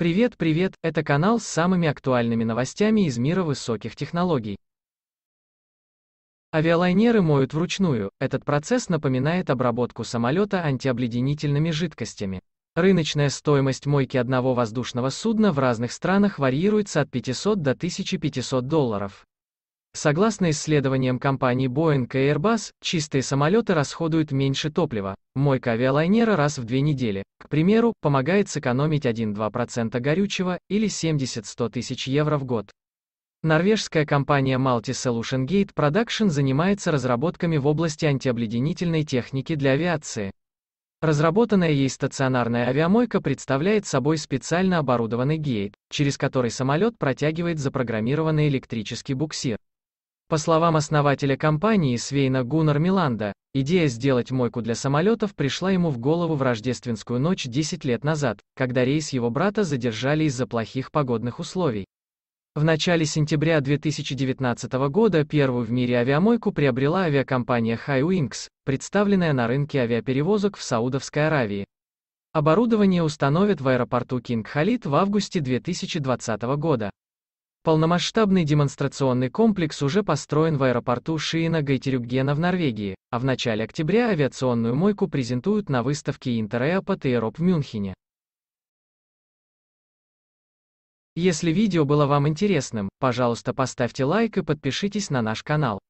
Привет, привет, это канал с самыми актуальными новостями из мира высоких технологий. Авиалайнеры моют вручную, этот процесс напоминает обработку самолета антиобледенительными жидкостями. Рыночная стоимость мойки одного воздушного судна в разных странах варьируется от 500 до 1500 долларов. Согласно исследованиям компаний Boeing и Airbus, чистые самолеты расходуют меньше топлива, Мойка авиалайнера раз в две недели, к примеру, помогает сэкономить 1-2% горючего или 70-100 тысяч евро в год. Норвежская компания Multi Solution Gate Production занимается разработками в области антиобледенительной техники для авиации. Разработанная ей стационарная авиамойка представляет собой специально оборудованный гейт, через который самолет протягивает запрограммированный электрический буксир. По словам основателя компании Свейна Гуннар Миланда, идея сделать мойку для самолетов пришла ему в голову в рождественскую ночь 10 лет назад, когда рейс его брата задержали из-за плохих погодных условий. В начале сентября 2019 года первую в мире авиамойку приобрела авиакомпания Highwings, представленная на рынке авиаперевозок в Саудовской Аравии. Оборудование установят в аэропорту Кинг-Халид в августе 2020 года. Полномасштабный демонстрационный комплекс уже построен в аэропорту Шиина Гайтерюкгена в Норвегии, а в начале октября авиационную мойку презентуют на выставке Интерэопот Europe в Мюнхене. Если видео было вам интересным, пожалуйста поставьте лайк и подпишитесь на наш канал.